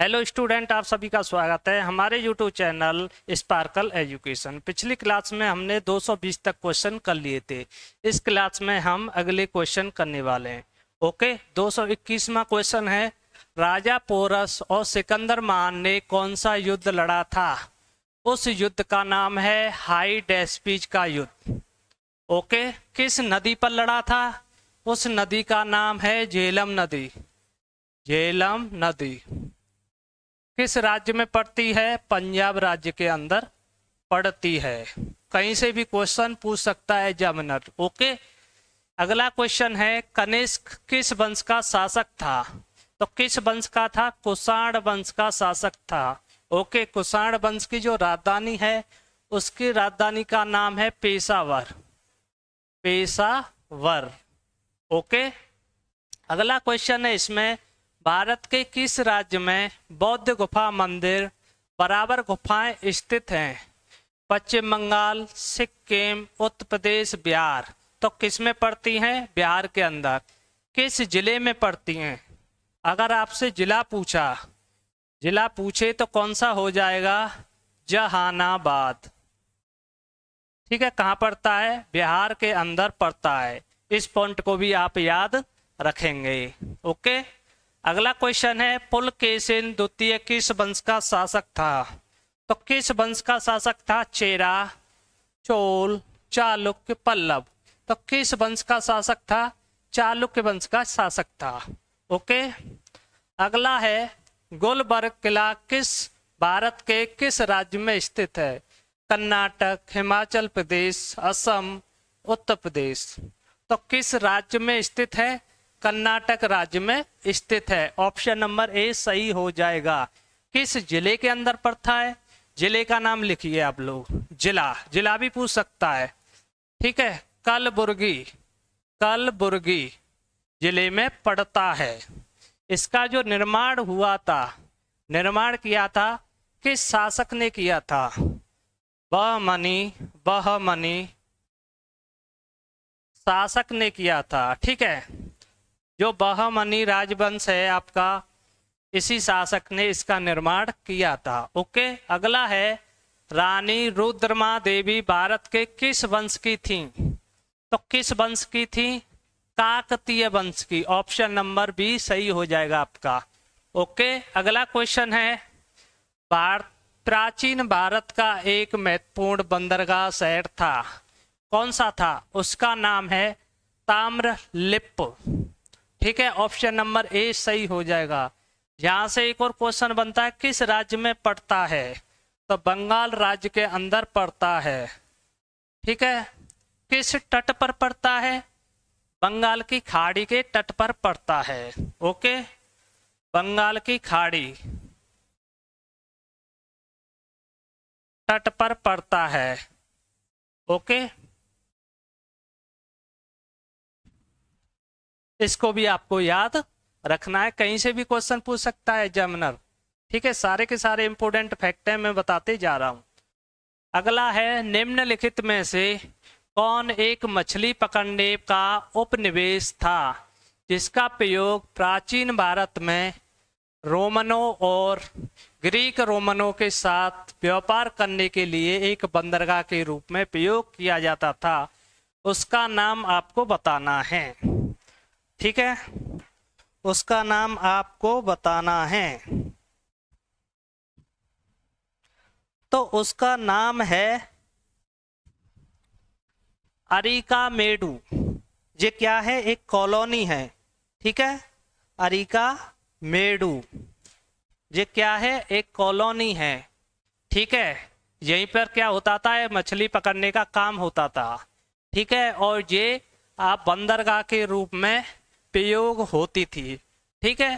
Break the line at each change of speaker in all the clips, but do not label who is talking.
hello student आप सभी का स्वागत है हमारे यूट्यूब चैनल स्पार्कल एजुकेशन पिछली क्लास में हमने 220 तक क्वेश्चन कर लिए थे इस क्लास में हम अगले क्वेश्चन करने वाले हैं ओके 221वां क्वेश्चन है राजा पोरस और सिकंदर मान ने कौन सा युद्ध लड़ा था उस युद्ध का नाम है हाई डेस्पीज का युद्ध ओके किस नदी पर लड़ा था उस नदी का नाम है झेलम नदी झेलम नदी किस राज्य में पड़ती है पंजाब राज्य के अंदर पड़ती है कहीं से भी क्वेश्चन पूछ सकता है जमनर ओके अगला क्वेश्चन है कनिष्क किस वंश का शासक था तो किस वंश का था कुषाण वंश का शासक था ओके कुषाण वंश की जो राजधानी है उसकी राजधानी का नाम है पेशावर पेशावर ओके अगला क्वेश्चन है इसमें भारत के किस राज्य में बौद्ध गुफा मंदिर बराबर गुफाएं स्थित हैं पश्चिम बंगाल सिक्किम उत्तर प्रदेश बिहार तो किस में पड़ती हैं बिहार के अंदर किस जिले में पड़ती हैं अगर आपसे जिला पूछा जिला पूछे तो कौन सा हो जाएगा जहानाबाद ठीक है कहाँ पड़ता है बिहार के अंदर पड़ता है इस पॉइंट को भी आप याद रखेंगे ओके अगला क्वेश्चन है पुल पुलकेशिन द्वितीय किस वंश का शासक था तो किस वंश का शासक था चेरा चोल चालुक्य पल्लव तो किस वंश का शासक था चालुक्य वंश का शासक था ओके अगला है गुलबर्ग किला किस भारत के किस राज्य में स्थित है कर्नाटक हिमाचल प्रदेश असम उत्तर प्रदेश तो किस राज्य में स्थित है कर्नाटक राज्य में स्थित है ऑप्शन नंबर ए सही हो जाएगा किस जिले के अंदर पड़ता है जिले का नाम लिखिए आप लोग जिला जिला भी पूछ सकता है ठीक है कलबुर्गी कलबुर्गी जिले में पड़ता है इसका जो निर्माण हुआ था निर्माण किया था किस शासक ने किया था बहमनी बहमनी शासक ने किया था ठीक है जो बहमनी राजवंश है आपका इसी शासक ने इसका निर्माण किया था ओके अगला है रानी रुद्रमा देवी भारत के किस वंश की थी तो किस वंश की थी काकतीय वंश की ऑप्शन नंबर बी सही हो जाएगा आपका ओके अगला क्वेश्चन है भारत प्राचीन भारत का एक महत्वपूर्ण बंदरगाह शहर था कौन सा था उसका नाम है ताम्रलिप्त ठीक है ऑप्शन नंबर ए सही हो जाएगा यहाँ से एक और क्वेश्चन बनता है किस राज्य में पड़ता है तो बंगाल राज्य के अंदर पड़ता है ठीक है किस तट पर पड़ता है बंगाल की खाड़ी के तट पर पड़ता है ओके
बंगाल की खाड़ी तट पर पड़ता है ओके
इसको भी आपको याद रखना है कहीं से भी क्वेश्चन पूछ सकता है एग्जामिनर ठीक है सारे के सारे इंपोर्टेंट फैक्ट हैं मैं बताते जा रहा हूँ अगला है निम्नलिखित में से कौन एक मछली पकड़ने का उपनिवेश था जिसका प्रयोग प्राचीन भारत में रोमनों और ग्रीक रोमनों के साथ व्यापार करने के लिए एक बंदरगाह के रूप में प्रयोग किया जाता था उसका नाम आपको बताना है ठीक है उसका नाम आपको बताना है तो उसका नाम है अरिका मेडू ये क्या है एक कॉलोनी है ठीक है अरिका मेडू ये क्या है एक कॉलोनी है ठीक है यहीं पर क्या होता था मछली पकड़ने का काम होता था ठीक है और ये आप बंदरगाह के रूप में प्रयोग होती थी ठीक है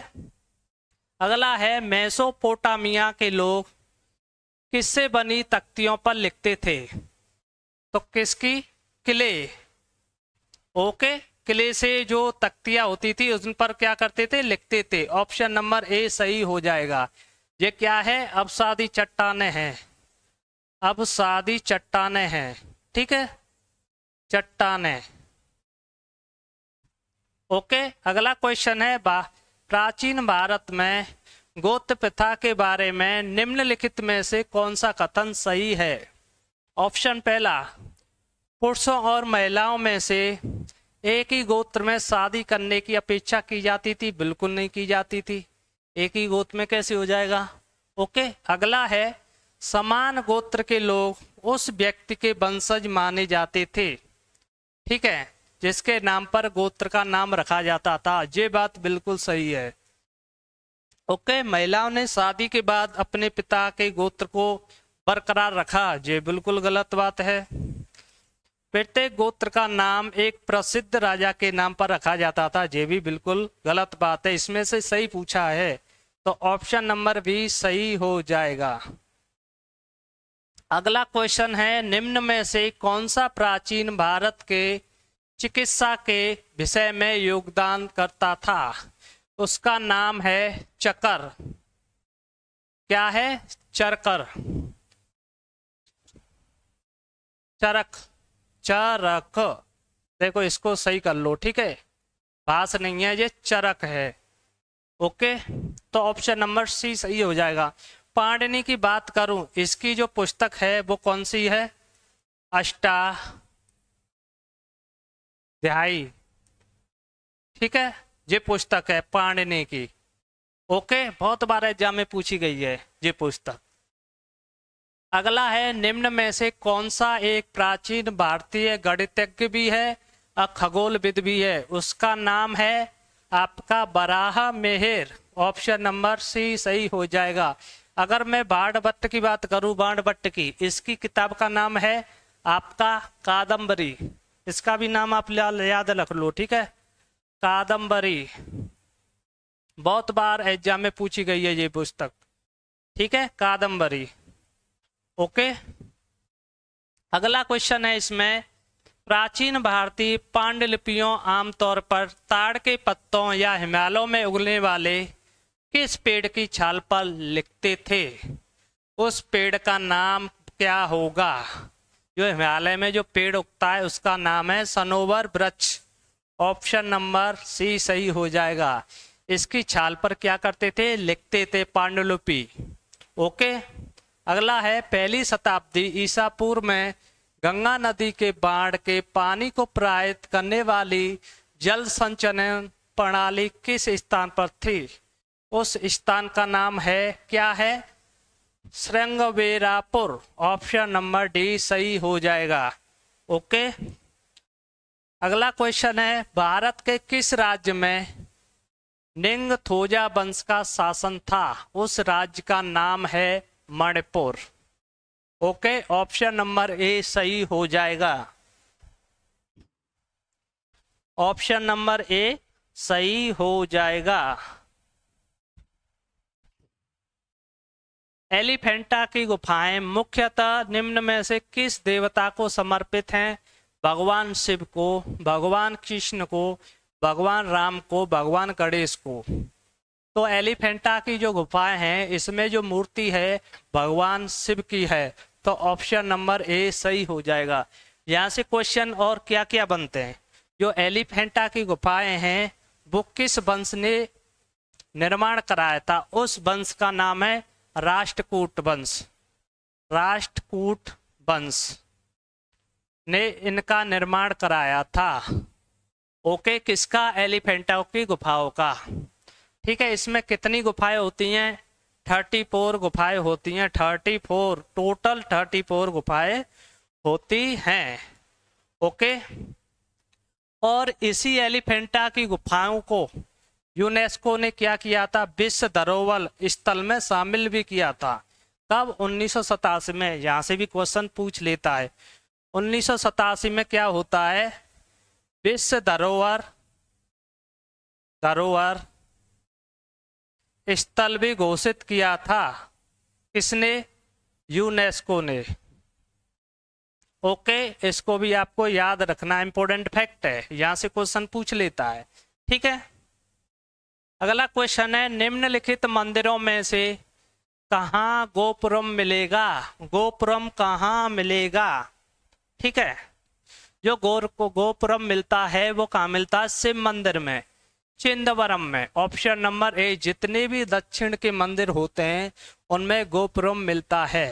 अगला है मेसोपोटामिया के लोग किससे बनी तख्तियों पर लिखते थे तो किसकी किले ओके किले से जो तख्तियां होती थी उन पर क्या करते थे लिखते थे ऑप्शन नंबर ए सही हो जाएगा ये क्या है अब सादी चट्टाने हैं अब सादी चट्टाने हैं ठीक है चट्टाने ओके अगला क्वेश्चन है बा प्राचीन भारत में गोत्र प्रथा के बारे में निम्नलिखित में से कौन सा कथन सही है ऑप्शन पहला पुरुषों और महिलाओं में से एक ही गोत्र में शादी करने की अपेक्षा की जाती थी बिल्कुल नहीं की जाती थी एक ही गोत्र में कैसे हो जाएगा ओके अगला है समान गोत्र के लोग उस व्यक्ति के वंशज माने जाते थे ठीक है जिसके नाम पर गोत्र का नाम रखा जाता था ये बात बिल्कुल सही है ओके महिलाओं ने शादी के बाद अपने पिता के गोत्र को बरकरार रखा ये बिल्कुल गलत बात है प्रत्येक गोत्र का नाम एक प्रसिद्ध राजा के नाम पर रखा जाता था ये भी बिल्कुल गलत बात है इसमें से सही पूछा है तो ऑप्शन नंबर भी सही हो जाएगा अगला क्वेश्चन है निम्न में से कौन सा प्राचीन भारत के चिकित्सा के विषय में योगदान करता था उसका नाम है चकर क्या है चरकर चरक चरक देखो इसको सही कर लो ठीक है भाष नहीं है ये चरक है ओके तो ऑप्शन नंबर सी सही हो जाएगा पांडनी की बात करूं इसकी जो पुस्तक है वो कौन सी है अष्टा दिहाई ठीक है ये पुस्तक है पांडने की ओके बहुत बार एग्जाम में पूछी गई है ये पुस्तक अगला है निम्न में से कौन सा एक प्राचीन भारतीय गणितज्ञ भी है और खगोलविद भी है उसका नाम है आपका बराह मेहर ऑप्शन नंबर सी सही हो जाएगा अगर मैं बाढ़ भट्ट की बात करूं बाढ़ भट्ट की इसकी किताब का नाम है आपका कादम्बरी इसका भी नाम आप याद रख लो ठीक है कादम्बरी बहुत बार एग्जाम में पूछी गई है ये पुस्तक ठीक है कादम्बरी ओके अगला क्वेश्चन है इसमें प्राचीन भारतीय पांडुलिपियों आमतौर पर ताड़ के पत्तों या हिमालयों में उगने वाले किस पेड़ की छाल पर लिखते थे उस पेड़ का नाम क्या होगा जो हिमालय में जो पेड़ उगता है उसका नाम है सनोवर वृक्ष ऑप्शन नंबर सी सही हो जाएगा इसकी छाल पर क्या करते थे लिखते थे पांडुलिपि ओके अगला है पहली शताब्दी ईसापुर में गंगा नदी के बाढ़ के पानी को प्रायत करने वाली जल संचयन प्रणाली किस स्थान पर थी उस स्थान का नाम है क्या है श्रृंगवेरापुर ऑप्शन नंबर डी सही हो जाएगा ओके अगला क्वेश्चन है भारत के किस राज्य में निंग थोजा वंश का शासन था उस राज्य का नाम है Manipur okay option number A सही हो जाएगा ऑप्शन नंबर ए सही हो जाएगा एलिफेंटा की गुफाएं मुख्यतः निम्न में से किस देवता को समर्पित हैं भगवान शिव को भगवान कृष्ण को भगवान राम को भगवान गणेश को तो एलिफेंटा की जो गुफाएं हैं इसमें जो मूर्ति है भगवान शिव की है तो ऑप्शन नंबर ए सही हो जाएगा यहाँ से क्वेश्चन और क्या क्या बनते हैं जो एलिफेंटा की गुफाएं हैं वो किस वंश ने निर्माण कराया था उस वंश का नाम है राष्ट्रकूट वंश राष्ट्रकूट वंश ने इनका निर्माण कराया था ओके किसका एलिफेंटाओ की गुफाओं का ठीक है इसमें कितनी गुफाएं होती हैं थर्टी फोर गुफाएं होती हैं thirty four total thirty four गुफाएं होती हैं ओके और इसी एलिफेंटा की गुफाओं को यूनेस्को ने क्या किया था विश्व धरोवर स्थल में शामिल भी किया था कब उन्नीस में यहाँ से भी क्वेश्चन पूछ लेता है उन्नीस में क्या होता है विश्व धरोवर धरोवर स्थल भी घोषित किया था किसने यूनेस्को ने ओके इसको भी आपको याद रखना इंपॉर्टेंट फैक्ट है यहाँ से क्वेश्चन पूछ लेता है ठीक है अगला क्वेश्चन है निम्नलिखित मंदिरों में से कहाँ गोपुरम मिलेगा गोपुरम कहाँ मिलेगा ठीक है जो गोर को गोपुरम मिलता है वो कहाँ मिलता है शिव मंदिर में चिंदवरम में ऑप्शन नंबर ए जितने भी दक्षिण के मंदिर होते हैं उनमें गोपुरम मिलता है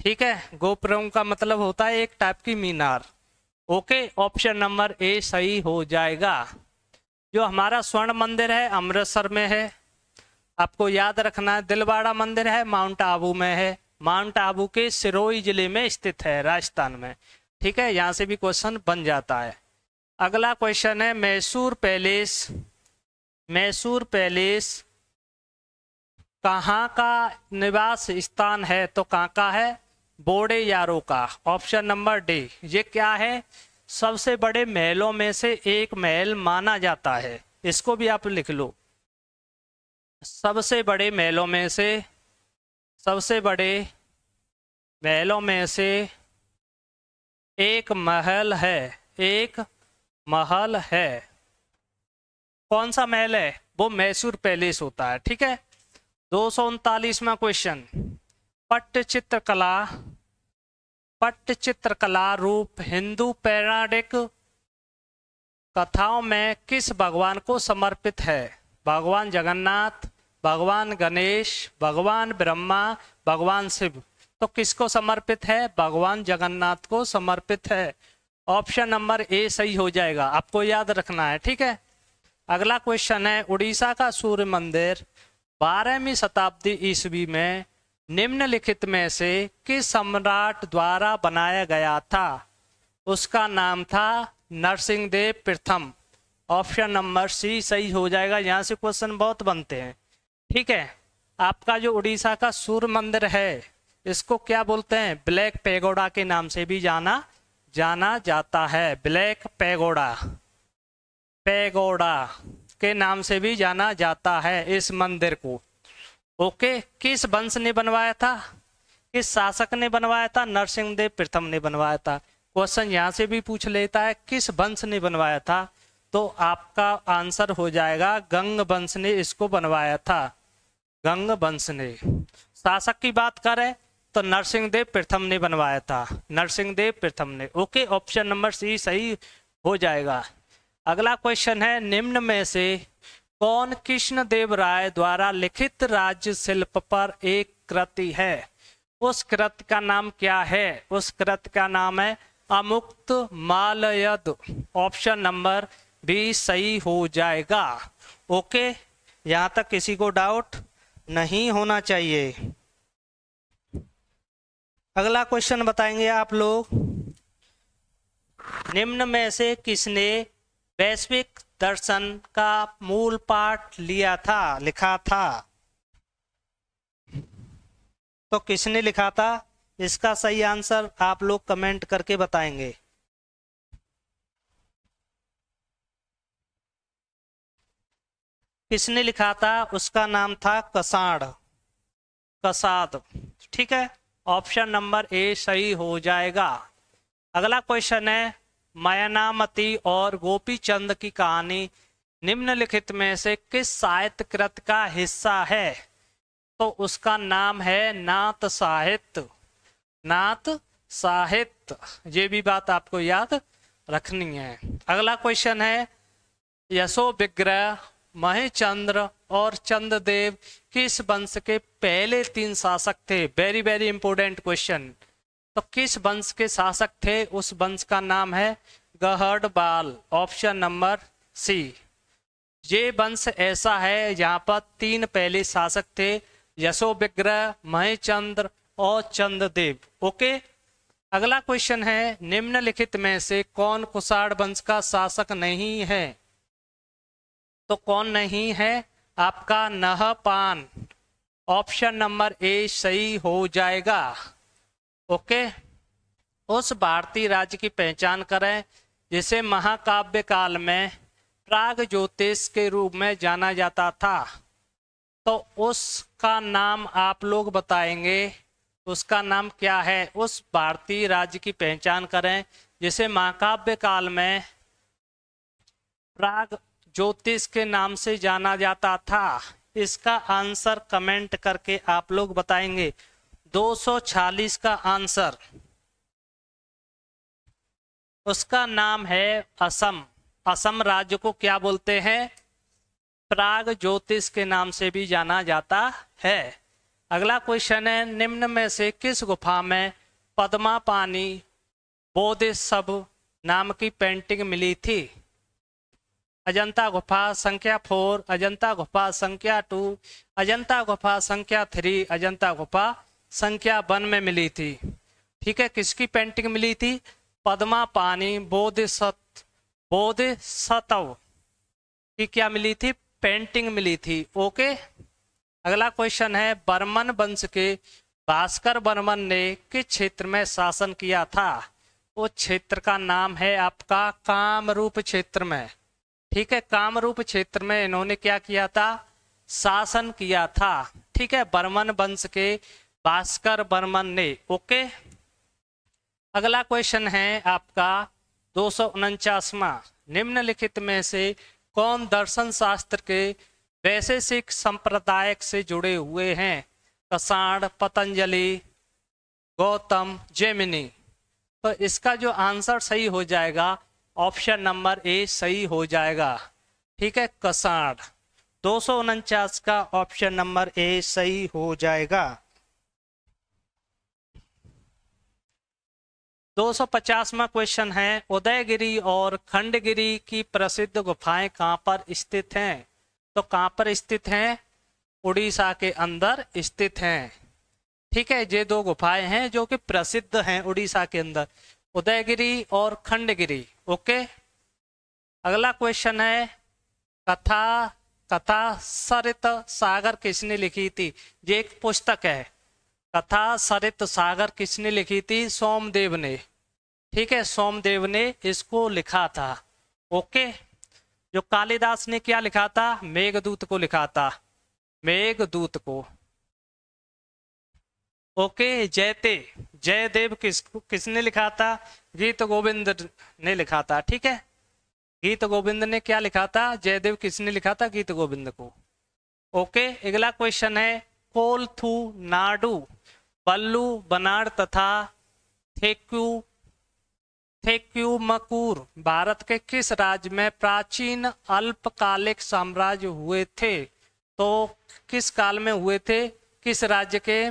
ठीक है गोपुरम का मतलब होता है एक टाइप की मीनार ओके ऑप्शन नंबर ए सही हो जाएगा जो हमारा स्वर्ण मंदिर है अमृतसर में है आपको याद रखना है दिलवाड़ा मंदिर है माउंट आबू में है माउंट आबू के सिरोही जिले में स्थित है राजस्थान में ठीक है यहाँ से भी क्वेश्चन बन जाता है अगला क्वेश्चन है मैसूर पैलेस मैसूर पैलेस कहाँ का निवास स्थान है तो कहाँ का है बोड़े यारो का ऑप्शन नंबर डी ये क्या है सबसे बड़े महलों में से एक महल माना जाता है इसको भी आप लिख लो सबसे बड़े महलों में से सबसे बड़े महलों में से एक महल है एक महल है कौन सा महल है वो मैसूर पैलेस होता है ठीक है दो में क्वेश्चन पट्ट चित्रकला पट चित्रकला रूप हिंदू पौराणिक कथाओं में किस भगवान को समर्पित है भगवान जगन्नाथ भगवान गणेश भगवान ब्रह्मा भगवान शिव तो किसको समर्पित है भगवान जगन्नाथ को समर्पित है ऑप्शन नंबर ए सही हो जाएगा आपको याद रखना है ठीक है अगला क्वेश्चन है उड़ीसा का सूर्य मंदिर बारहवीं शताब्दी ईस्वी में निम्नलिखित में से किस सम्राट द्वारा बनाया गया था उसका नाम था नरसिंहदेव प्रथम ऑप्शन नंबर सी सही हो जाएगा यहाँ से क्वेश्चन बहुत बनते हैं ठीक है आपका जो उड़ीसा का सूर्य मंदिर है इसको क्या बोलते हैं ब्लैक पेगोडा के नाम से भी जाना जाना जाता है ब्लैक पेगोडा पेगोडा के नाम से भी जाना जाता है इस मंदिर को ओके किस वंश ने बनवाया था किस शासक ने बनवाया था नरसिंहदेव प्रथम ने बनवाया था क्वेश्चन यहां से भी पूछ लेता है किस वंश ने बनवाया था तो आपका आंसर हो जाएगा गंग वंश ने इसको बनवाया था गंग वंश ने शासक की बात करें तो नरसिंहदेव प्रथम ने बनवाया था नरसिंहदेव प्रथम ने ओके ऑप्शन नंबर सी सही हो जाएगा अगला क्वेश्चन है निम्न में से कौन कृष्ण देव राय द्वारा लिखित राज्य शिल्प पर एक कृति है उस कृत का नाम क्या है उस कृत का नाम है Amuktamalyada option number B सही हो जाएगा ओके यहाँ तक किसी को डाउट नहीं होना चाहिए अगला क्वेश्चन बताएंगे आप लोग निम्न में से किसने वैश्विक दर्शन का मूल पाठ लिया था लिखा था तो किसने लिखा था इसका सही आंसर आप लोग कमेंट करके बताएंगे किसने लिखा था उसका नाम था कसाड़ कसाद ठीक है ऑप्शन नंबर ए सही हो जाएगा अगला क्वेश्चन है मायानामती और गोपी चंद की कहानी निम्नलिखित में से किस साहित्य कृत का हिस्सा है तो उसका नाम है नाथ साहित्य नाथ साहित्य ये भी बात आपको याद रखनी है अगला क्वेश्चन है यशो विग्रह महेचंद्र और चंद्रदेव किस वंश के पहले तीन शासक थे वेरी वेरी इंपोर्टेंट क्वेश्चन तो किस वंश के शासक थे उस वंश का नाम है गहड बाल ऑप्शन नंबर सी ये वंश ऐसा है यहाँ पर तीन पहले शासक थे यशो विग्रह महेचंद्र और चंद्रदेव ओके अगला क्वेश्चन है निम्नलिखित में से कौन कुषाण वंश का शासक नहीं है तो कौन नहीं है आपका नहपान ऑप्शन नंबर ए सही हो जाएगा ओके उस भारतीय राज्य की पहचान करें जिसे महाकाव्य काल में प्राग ज्योतिष के रूप में जाना जाता था तो उसका नाम आप लोग बताएंगे उसका नाम क्या है उस भारतीय राज्य की पहचान करें जिसे महाकाव्य काल में प्राग ज्योतिष के नाम से जाना जाता था इसका आंसर कमेंट करके आप लोग बताएंगे 240 का आंसर उसका नाम है असम असम राज्य को क्या बोलते हैं प्राग ज्योतिष के नाम से भी जाना जाता है अगला क्वेश्चन है निम्न में से किस गुफा में पद्मा पानी बोध सब नाम की पेंटिंग मिली थी अजंता गुफा संख्या फोर अजंता गुफा संख्या टू अजंता गुफा संख्या थ्री अजंता गुफा संख्या वन में मिली थी ठीक है किसकी पेंटिंग मिली थी पद्मा पानी बोध सत बोध सतव की क्या मिली थी पेंटिंग मिली थी ओके अगला क्वेश्चन है बर्मन वंश के भास्कर बर्मन ने किस क्षेत्र में शासन किया था उस क्षेत्र का नाम है आपका कामरूप क्षेत्र में ठीक है कामरूप क्षेत्र में इन्होंने क्या किया था शासन किया था ठीक है बर्मन वंश के भास्कर बर्मन ने ओके अगला क्वेश्चन है आपका दो निम्नलिखित में से कौन दर्शन शास्त्र के वैशेषिक संप्रदाय से जुड़े हुए हैं कसाण पतंजलि गौतम जेमिनी तो इसका जो आंसर सही हो जाएगा ऑप्शन नंबर ए सही हो जाएगा ठीक है कसाण दो का ऑप्शन नंबर ए सही हो जाएगा 250वां क्वेश्चन है उदयगिरी और खंडगिरी की प्रसिद्ध गुफाएं कहाँ पर स्थित हैं तो कहाँ पर स्थित हैं उड़ीसा के अंदर स्थित हैं ठीक है ये दो गुफाएं हैं जो कि प्रसिद्ध हैं उड़ीसा के अंदर उदयगिरी और खंडगिरी ओके अगला क्वेश्चन है कथा कथा सरित सागर किसने लिखी थी ये एक पुस्तक है कथा सरित सागर किसने लिखी थी सोमदेव ने ठीक है सोमदेव ने इसको लिखा था ओके जो कालिदास ने क्या लिखा था मेघदूत को लिखा था मेघदूत को ओके जयते जयदेव किस किसने लिखा था गीत गोविंद ने लिखा था ठीक है गीत गोविंद ने क्या लिखा था जयदेव किसने लिखा था गीत गोविंद को ओके अगला क्वेश्चन है थू नाडू बल्लू बनाड़ तथा थेक्यू मकूर भारत के किस राज्य में प्राचीन अल्पकालिक साम्राज्य हुए थे तो किस काल में हुए थे किस राज्य के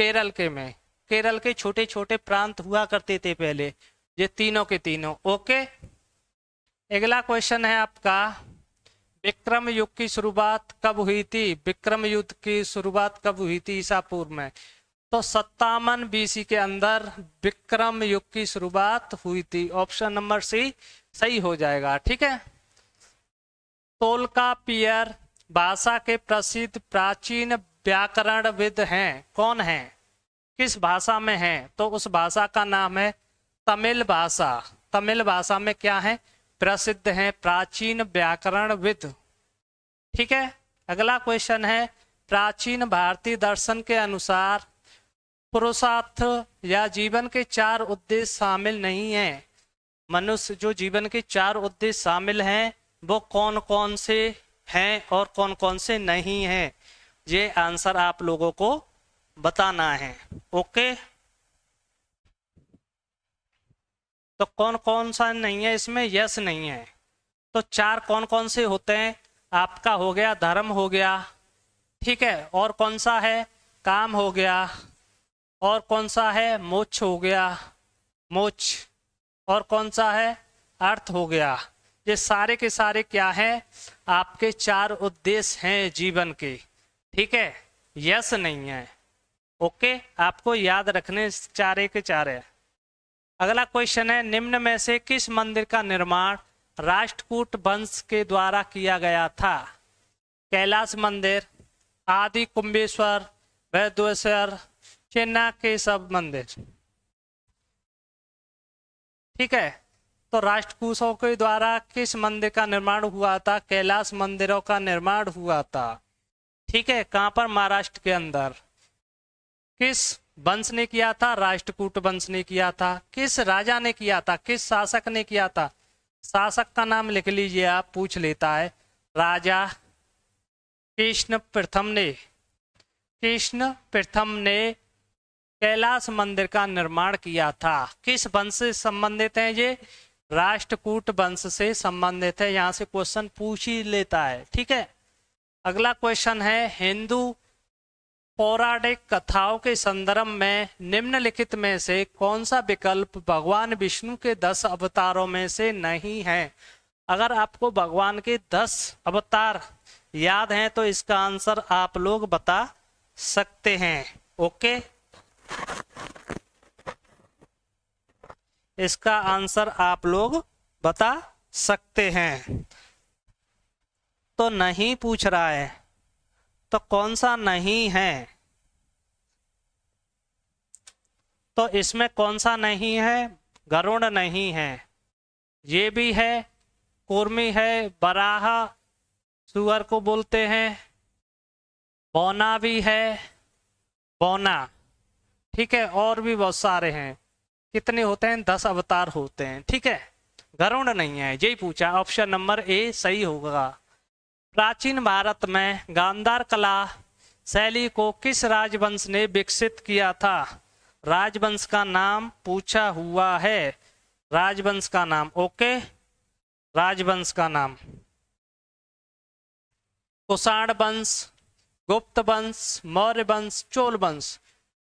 केरल के में केरल के छोटे छोटे प्रांत हुआ करते थे पहले ये तीनों के तीनों ओके अगला क्वेश्चन है आपका विक्रम युग की शुरुआत कब हुई थी विक्रम युद्ध की शुरुआत कब हुई थी ईसापुर में तो सत्तावन बीसी के अंदर विक्रम युग की शुरुआत हुई थी ऑप्शन नंबर सी सही हो जाएगा ठीक है तोलका पियर भाषा के प्रसिद्ध प्राचीन व्याकरणविद हैं कौन हैं किस भाषा में हैं तो उस भाषा का नाम है तमिल भाषा तमिल भाषा में क्या है प्रसिद्ध हैं प्राचीन व्याकरणविद ठीक है अगला क्वेश्चन है प्राचीन भारतीय दर्शन के अनुसार पुरुषार्थ या जीवन के चार उद्देश्य शामिल नहीं हैं मनुष्य जो जीवन के चार उद्देश्य शामिल हैं वो कौन कौन से हैं और कौन कौन से नहीं हैं ये आंसर आप लोगों को बताना है ओके तो कौन कौन सा नहीं है इसमें यस नहीं है तो चार कौन कौन से होते हैं आपका हो गया धर्म हो गया ठीक है और कौन सा है काम हो गया और कौन सा है मोक्ष हो गया मोक्ष और कौन सा है अर्थ हो गया ये सारे के सारे क्या है आपके चार उद्देश्य हैं जीवन के ठीक है यस नहीं है ओके आपको याद रखने चारे के चारे अगला क्वेश्चन है निम्न में से किस मंदिर का निर्माण राष्ट्रकूट वंश के द्वारा किया गया था कैलाश मंदिर आदि कुंभेश्वर वैद्वेश्वर चेन्ना के सब मंदिर ठीक है तो राष्ट्रकूशों के द्वारा किस मंदिर का निर्माण हुआ था कैलाश मंदिरों का निर्माण हुआ था ठीक है कहां पर महाराष्ट्र के अंदर किस वंश ने किया था राष्ट्रकूट वंश ने किया था किस राजा ने किया था किस शासक ने किया था शासक का नाम लिख लीजिए आप पूछ लेता है राजा कृष्ण प्रथम ने कृष्ण प्रथम ने कैलाश मंदिर का निर्माण किया था किस वंश से संबंधित है ये राष्ट्रकूट वंश से संबंधित है यहाँ से क्वेश्चन पूछ ही लेता है ठीक है अगला क्वेश्चन है हिंदू पौराणिक कथाओं के संदर्भ में निम्नलिखित में से कौन सा विकल्प भगवान विष्णु के दस अवतारों में से नहीं है अगर आपको भगवान के दस अवतार याद हैं तो इसका आंसर आप लोग बता सकते हैं ओके इसका आंसर आप लोग बता सकते हैं तो नहीं पूछ रहा है तो कौन सा नहीं है तो इसमें कौन सा नहीं है गरुड़ नहीं है ये भी है कुर्मी है बराहा सुअर को बोलते हैं बौना भी है बौना ठीक है और भी बहुत सारे हैं कितने होते हैं दस अवतार होते हैं ठीक है गरुण नहीं है यही पूछा ऑप्शन नंबर ए सही होगा प्राचीन भारत में गांधार कला शैली को किस राजवंश ने विकसित किया था राजवंश का नाम पूछा हुआ है राजवंश का नाम ओके राजवंश का नाम कुषाण वंश गुप्त वंश मौर्य वंश चोल वंश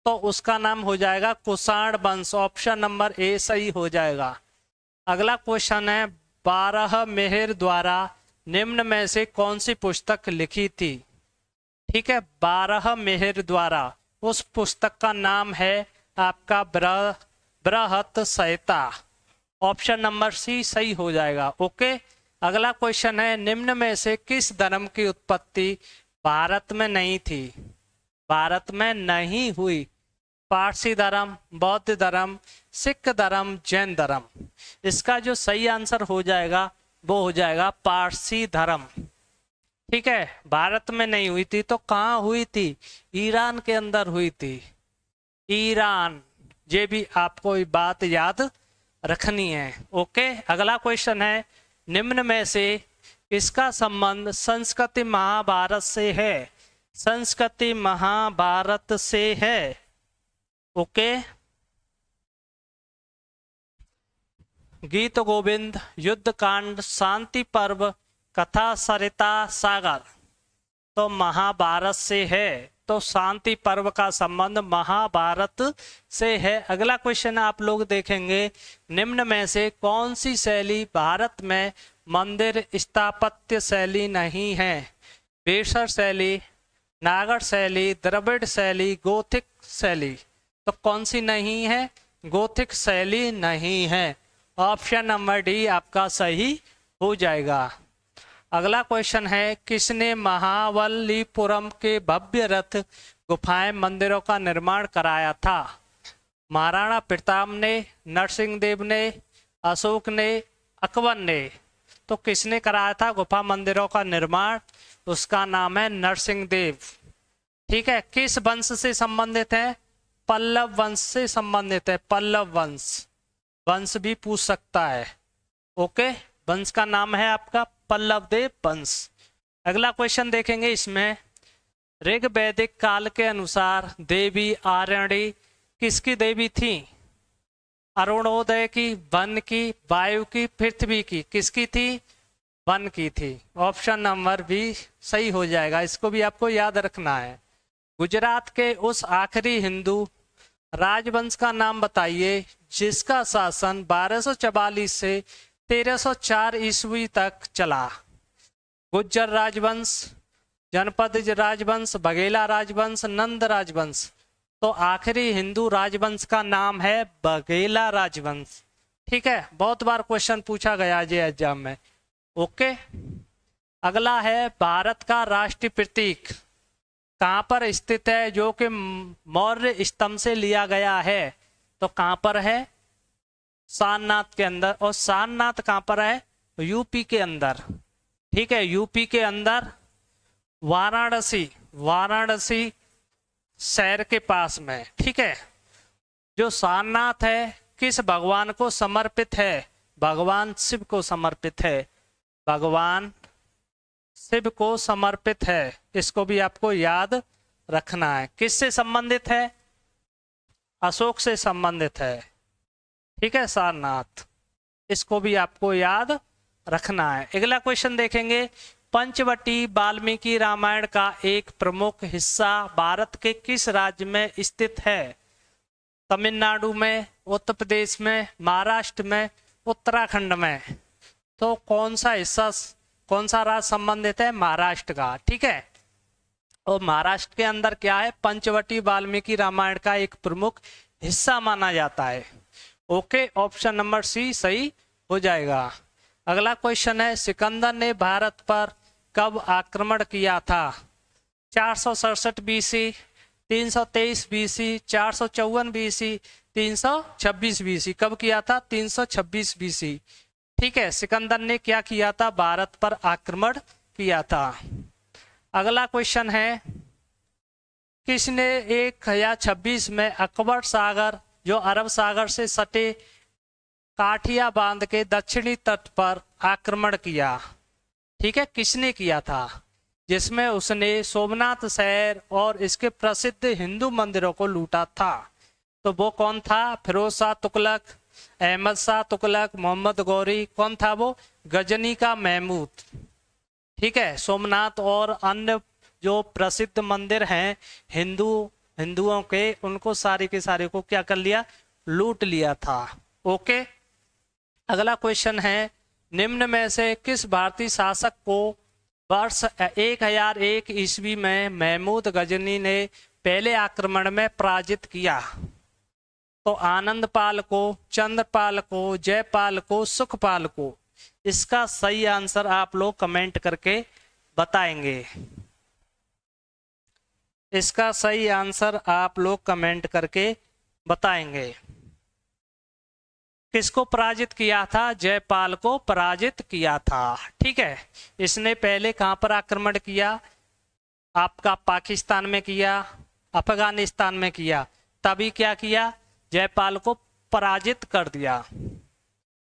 तो उसका नाम हो जाएगा कुषाण वंश ऑप्शन नंबर ए सही हो जाएगा अगला क्वेश्चन है बारह मेहर द्वारा निम्न में से कौन सी पुस्तक लिखी थी ठीक है बारह मेहर द्वारा उस पुस्तक का नाम है आपका बृहत सहिता ऑप्शन नंबर सी सही हो जाएगा ओके अगला क्वेश्चन है निम्न में से किस धर्म की उत्पत्ति भारत में नहीं थी भारत में नहीं हुई पारसी धर्म बौद्ध धर्म सिख धर्म जैन धर्म इसका जो सही आंसर हो जाएगा वो हो जाएगा पारसी धर्म ठीक है भारत में नहीं हुई थी तो कहाँ हुई थी ईरान के अंदर हुई थी ईरान ये भी आपको ये बात याद रखनी है ओके अगला क्वेश्चन है निम्न में से इसका संबंध संस्कृति महाभारत से है संस्कृति महाभारत से है ओके गीत गोविंद युद्ध कांड शांति पर्व कथा सरिता सागर तो महाभारत से है तो शांति पर्व का संबंध महाभारत से है अगला क्वेश्चन आप लोग देखेंगे निम्न में से कौन सी शैली भारत में मंदिर स्थापत्य शैली नहीं है बेसर शैली नागर शैली द्रविड़ शैली गोथिक शैली तो कौन सी नहीं है गोथिक शैली नहीं है ऑप्शन नंबर डी आपका सही हो जाएगा अगला क्वेश्चन है किसने महावलीपुरम के भव्य रथ गुफाएं मंदिरों का निर्माण कराया था महाराणा प्रताप ने नरसिंह देव ने अशोक ने अकबर ने तो किसने कराया था गुफा मंदिरों का निर्माण उसका नाम है नरसिंह देव ठीक है किस वंश से संबंधित है पल्लव वंश से संबंधित है पल्लव वंश वंश भी पूछ सकता है ओके वंश का नाम है आपका पल्लव देव वंश अगला क्वेश्चन देखेंगे इसमें ऋग वैदिक काल के अनुसार देवी आरणी किसकी देवी थी अरुणोदय की वन की वायु की पृथ्वी की किसकी थी वन की थी ऑप्शन नंबर बी सही हो जाएगा इसको भी आपको याद रखना है गुजरात के उस आखिरी हिंदू राजवंश का नाम बताइए जिसका शासन 1244 से 1304 ईस्वी तक चला गुज्जर राजवंश जनपद राजवंश बघेला राजवंश नंद राजवंश तो आखिरी हिंदू राजवंश का नाम है बघेला राजवंश ठीक है बहुत बार क्वेश्चन पूछा गया जे एग्जाम में ओके अगला है भारत का राष्ट्रीय प्रतीक कहाँ पर स्थित है जो कि मौर्य स्तंभ से लिया गया है तो कहाँ पर है सारनाथ के अंदर और सारनाथ कहाँ पर है यूपी के अंदर ठीक है यूपी के अंदर वाराणसी वाराणसी शहर के पास में ठीक है जो सारनाथ है किस भगवान को समर्पित है भगवान शिव को समर्पित है भगवान शिव को समर्पित है इसको भी आपको याद रखना है किससे संबंधित है अशोक से संबंधित है ठीक है सारनाथ इसको भी आपको याद रखना है अगला क्वेश्चन देखेंगे पंचवटी वाल्मीकि रामायण का एक प्रमुख हिस्सा भारत के किस राज्य में स्थित है तमिलनाडु में उत्तर प्रदेश में महाराष्ट्र में उत्तराखंड में तो कौन सा हिस्सा कौन सा राज्य संबंधित है महाराष्ट्र का ठीक है और महाराष्ट्र के अंदर क्या है पंचवटी वाल्मीकि रामायण का एक प्रमुख हिस्सा माना जाता है ओके ऑप्शन नंबर सी सही हो जाएगा अगला क्वेश्चन है सिकंदर ने भारत पर कब आक्रमण किया था चार सौ सड़सठ बीसी तीन सौ तेईस बी सी चार सौ चौवन बी सी तीन सौ छब्बीस बी सी कब किया था तीन सौ छब्बीस बीसी ठीक है सिकंदर ने क्या किया था भारत पर आक्रमण किया था अगला क्वेश्चन है किसने एक हजार छब्बीस में अकबर सागर जो अरब सागर से सटे काठिया बांध के दक्षिणी तट पर आक्रमण किया ठीक है किसने किया था जिसमें उसने सोमनाथ शहर और इसके प्रसिद्ध हिंदू मंदिरों को लूटा था तो वो कौन था फिरोज शाह तुगलक अहमद शाह तुगलक मोहम्मद गौरी कौन था वो गजनी का महमूद ठीक है सोमनाथ और अन्य जो प्रसिद्ध मंदिर हैं हिंदू हिंदुओं के उनको सारे के सारे को क्या कर लिया लूट लिया था ओके अगला क्वेश्चन है निम्न में से किस भारतीय शासक को वर्ष एक हजार एक ईस्वी में महमूद गजनी ने पहले आक्रमण में पराजित किया तो आनंद पाल को चंद्रपाल को जयपाल को सुखपाल को इसका सही आंसर आप लोग कमेंट करके बताएंगे इसका सही आंसर आप लोग कमेंट करके बताएंगे किसको पराजित किया था जयपाल को पराजित किया था ठीक है इसने पहले कहां पर आक्रमण किया आपका पाकिस्तान में किया अफगानिस्तान में किया तभी क्या किया जयपाल को पराजित कर दिया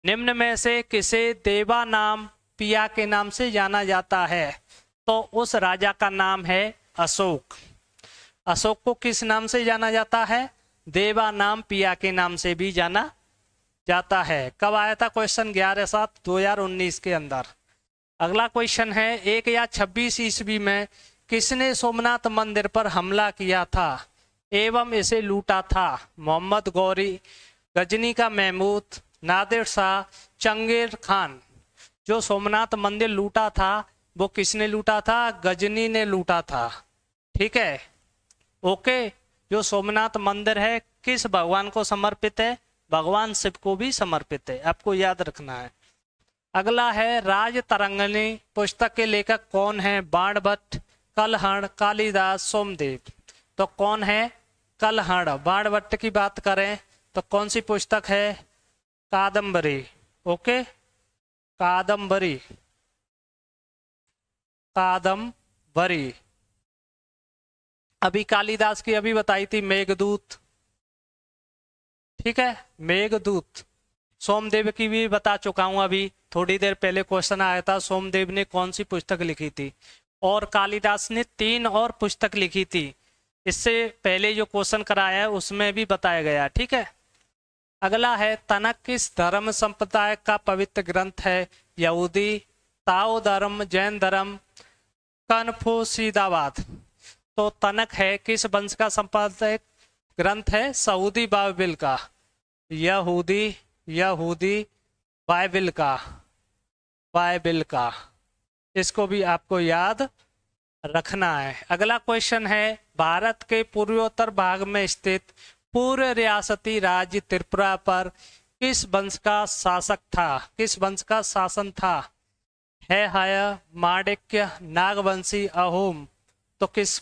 निम्न में से किसे देवा नाम पिया के नाम से जाना जाता है तो उस राजा का नाम है अशोक अशोक को किस नाम से जाना जाता है देवा नाम पिया के नाम से भी जाना जाता है कब आया था क्वेश्चन ग्यारह सात दो हजार उन्नीस के अंदर अगला क्वेश्चन है एक या छब्बीस ईस्वी में किसने सोमनाथ मंदिर पर हमला किया था एवं इसे लूटा था मोहम्मद गौरी गजनी का महमूद नादिर शाह चंगेर खान जो सोमनाथ मंदिर लूटा था वो किसने लूटा था गजनी ने लूटा था ठीक है ओके जो सोमनाथ मंदिर है किस भगवान को समर्पित है भगवान शिव को भी समर्पित है आपको याद रखना है अगला है राज तरंगनी पुस्तक के लेखक कौन है बाणभट्ट कलहण कालिदास सोमदेव तो कौन है कलहण बाण भट्ट की बात करें तो कौन सी पुस्तक है कादम्बरी ओके कादंबरी
कादम्बरी
अभी कालिदास की अभी बताई थी मेघदूत ठीक है मेघदूत सोमदेव की भी बता चुका हूं अभी थोड़ी देर पहले क्वेश्चन आया था सोमदेव ने कौन सी पुस्तक लिखी थी और कालिदास ने तीन और पुस्तक लिखी थी इससे पहले जो क्वेश्चन कराया है उसमें भी बताया गया ठीक है अगला है तनक किस धर्म संप्रदाय का पवित्र ग्रंथ है यहूदी ताओ धर्म जैन धर्म कन्फोसीदाबाद तो तनक है किस वंश का संपादक ग्रंथ है सऊदी बाइबिल का यहूदी यहूदी बाइबिल का बाइबिल का इसको भी आपको याद रखना है अगला क्वेश्चन है भारत के पूर्वोत्तर भाग में स्थित पूर्व रियासती राज्य त्रिपुरा पर किस वंश का शासक था किस वंश का शासन था है हाय माणिक्य नागवंशी अहोम तो किस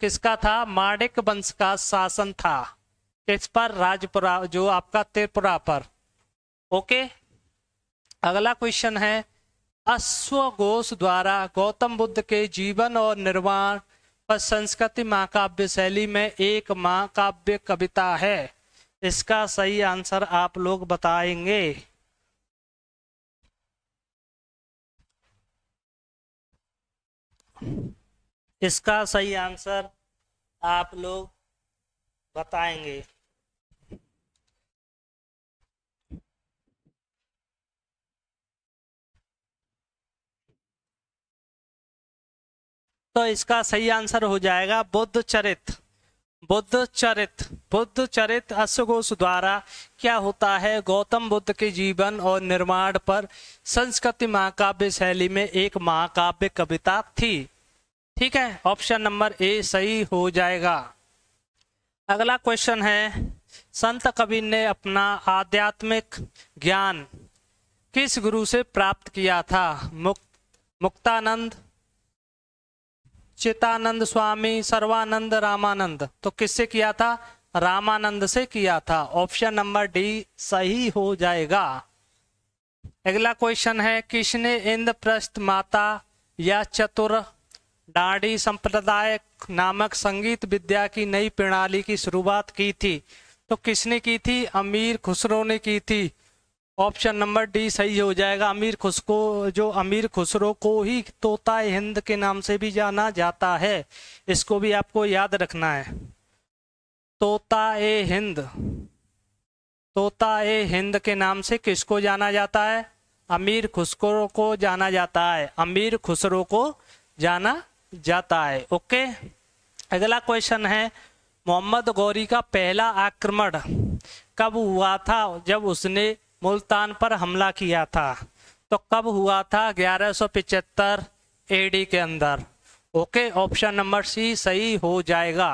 किसका था माणिक वंश का शासन था किस पर राजपुरा जो आपका त्रिपुरा पर ओके अगला क्वेश्चन है अश्वघोष द्वारा गौतम बुद्ध के जीवन और निर्वाण पर संस्कृति महाकाव्य शैली में एक महाकाव्य कविता है इसका सही आंसर आप लोग बताएंगे
इसका सही आंसर आप लोग बताएंगे
तो इसका सही आंसर हो जाएगा बुद्ध चरित बुद्ध चरित बुद्ध चरित अश्वघोष द्वारा क्या होता है गौतम बुद्ध के जीवन और निर्माण पर संस्कृति महाकाव्य शैली में एक महाकाव्य कविता थी ठीक है ऑप्शन नंबर ए सही हो जाएगा अगला क्वेश्चन है संत कवि ने अपना आध्यात्मिक ज्ञान किस गुरु से प्राप्त किया था मुक्त मुक्तानंद चितानंद स्वामी सर्वानंद रामानंद तो किससे किया था रामानंद से किया था ऑप्शन नंबर डी सही हो जाएगा अगला क्वेश्चन है किसने इंद्रप्रस्थ माता या चतुर डाडी संप्रदाय नामक संगीत विद्या की नई प्रणाली की शुरुआत की थी तो किसने की थी अमीर खुसरो ने की थी ऑप्शन नंबर डी सही हो जाएगा अमीर खुश को जो अमीर खुसरो को ही तोता हिंद के नाम से भी जाना जाता है इसको भी आपको याद रखना है तोता ए हिंद तोता ए हिंद के नाम से किसको जाना जाता है अमीर खुसरो को जाना जाता है अमीर खुसरो को जाना जाता है ओके अगला क्वेश्चन है मोहम्मद गौरी का पहला आक्रमण कब हुआ था जब उसने मुल्तान पर हमला किया था तो कब हुआ था ग्यारह सौ पिचहत्तर एडी के अंदर ओके ऑप्शन नंबर सी सही हो जाएगा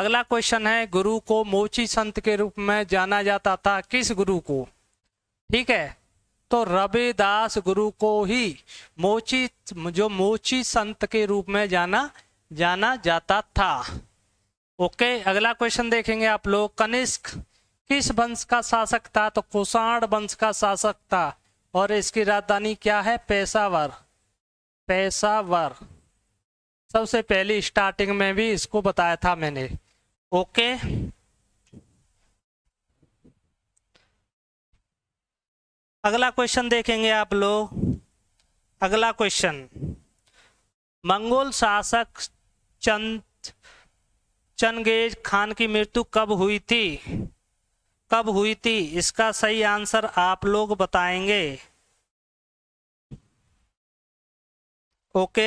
अगला क्वेश्चन है गुरु को मोची संत के रूप में जाना जाता था किस गुरु को ठीक है तो रविदास गुरु को ही मोची जो मोची संत के रूप में जाना जाना जाता था ओके अगला क्वेश्चन देखेंगे आप लोग कनिष्क किस वंश का शासक था तो कुषाण वंश का शासक था और इसकी राजधानी क्या है पेशावर पेशावर सबसे पहली स्टार्टिंग में भी इसको बताया था मैंने ओके अगला क्वेश्चन देखेंगे आप लोग अगला क्वेश्चन मंगोल शासक चंद चंगेज खान की मृत्यु कब हुई थी कब हुई थी इसका सही आंसर आप लोग बताएंगे ओके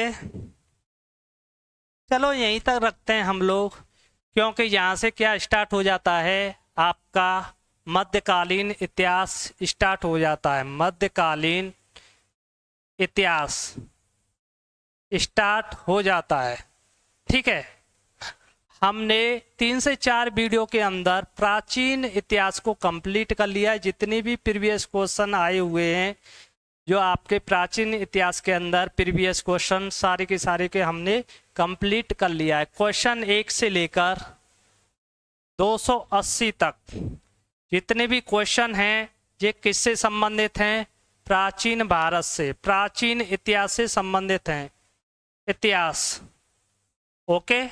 चलो यहीं तक रखते हैं हम लोग क्योंकि यहाँ से क्या स्टार्ट हो जाता है आपका मध्यकालीन इतिहास स्टार्ट हो जाता है मध्यकालीन इतिहास स्टार्ट हो जाता है ठीक है हमने तीन से चार वीडियो के अंदर प्राचीन इतिहास को कंप्लीट कर लिया है जितने भी प्रीवियस क्वेश्चन आए हुए हैं जो आपके प्राचीन इतिहास के अंदर प्रीवियस क्वेश्चन सारे के सारे के हमने कंप्लीट कर लिया है क्वेश्चन एक से लेकर 280 तक जितने भी क्वेश्चन हैं ये किससे संबंधित हैं प्राचीन भारत से प्राचीन इतिहास से संबंधित हैं इतिहास ओके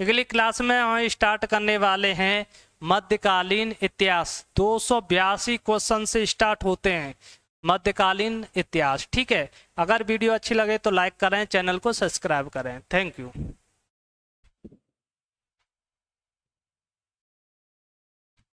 अगली क्लास में हम स्टार्ट करने वाले हैं मध्यकालीन इतिहास दो क्वेश्चन से स्टार्ट होते हैं मध्यकालीन इतिहास ठीक है अगर वीडियो अच्छी लगे तो लाइक करें चैनल को सब्सक्राइब करें थैंक यू